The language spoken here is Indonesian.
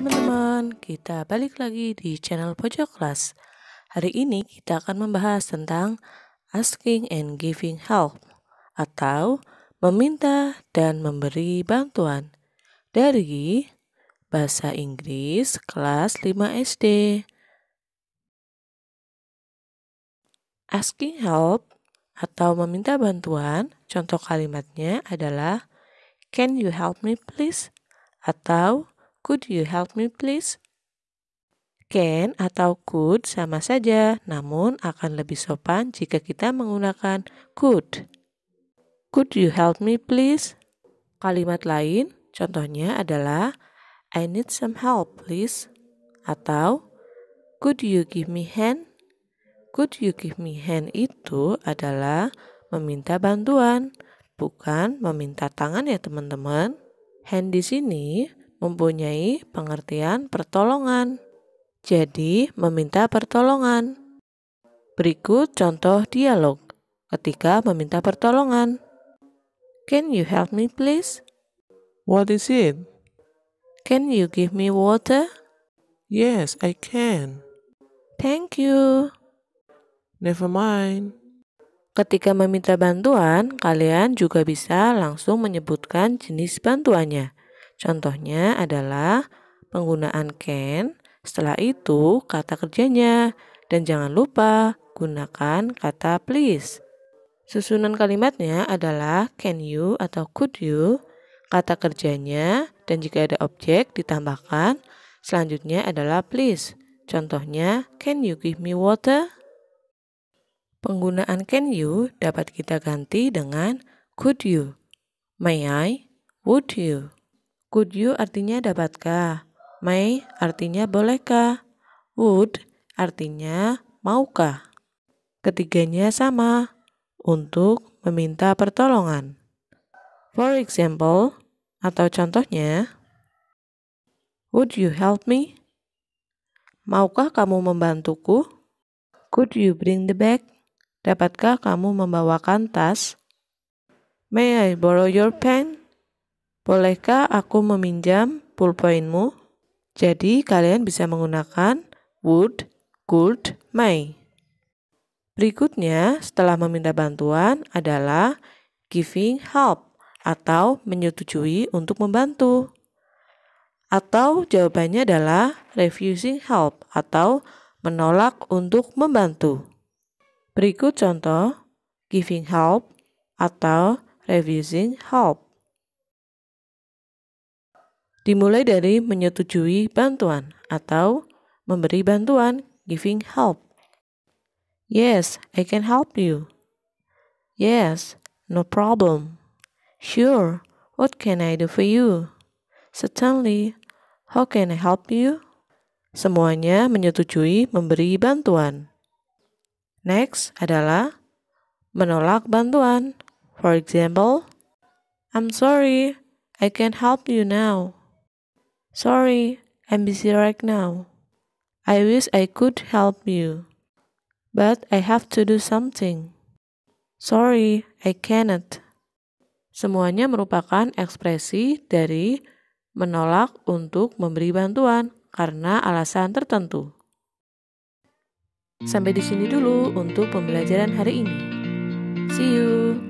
teman-teman, kita balik lagi di channel Pojok Kelas. Hari ini kita akan membahas tentang asking and giving help atau meminta dan memberi bantuan dari Bahasa Inggris kelas 5 SD. Asking help atau meminta bantuan, contoh kalimatnya adalah Can you help me please? Atau Could you help me please? Can atau could sama saja, namun akan lebih sopan jika kita menggunakan could. Could you help me please? Kalimat lain contohnya adalah I need some help please atau could you give me hand? Could you give me hand itu adalah meminta bantuan, bukan meminta tangan ya teman-teman. Hand di sini mempunyai pengertian pertolongan. Jadi, meminta pertolongan. Berikut contoh dialog ketika meminta pertolongan. Can you help me please? What is it? Can you give me water? Yes, I can. Thank you. Never mind. Ketika meminta bantuan, kalian juga bisa langsung menyebutkan jenis bantuannya. Contohnya adalah penggunaan can, setelah itu kata kerjanya, dan jangan lupa gunakan kata please. Susunan kalimatnya adalah can you atau could you, kata kerjanya, dan jika ada objek ditambahkan, selanjutnya adalah please. Contohnya, can you give me water? Penggunaan can you dapat kita ganti dengan could you, may I, would you. Could you artinya dapatkah? May artinya bolehkah? Would artinya maukah? Ketiganya sama, untuk meminta pertolongan. For example, atau contohnya, Would you help me? Maukah kamu membantuku? Could you bring the bag? Dapatkah kamu membawakan tas? May I borrow your pen? Bolehkah aku meminjam pulpenmu? Jadi kalian bisa menggunakan would, could, may. Berikutnya, setelah meminta bantuan adalah giving help atau menyetujui untuk membantu. Atau jawabannya adalah refusing help atau menolak untuk membantu. Berikut contoh giving help atau refusing help. Dimulai dari menyetujui bantuan atau memberi bantuan, giving help. Yes, I can help you. Yes, no problem. Sure, what can I do for you? Certainly, how can I help you? Semuanya menyetujui memberi bantuan. Next adalah menolak bantuan. For example, I'm sorry, I can't help you now. Sorry, I'm busy right now. I wish I could help you, but I have to do something. Sorry, I cannot. Semuanya merupakan ekspresi dari menolak untuk memberi bantuan karena alasan tertentu. Sampai di sini dulu untuk pembelajaran hari ini. See you.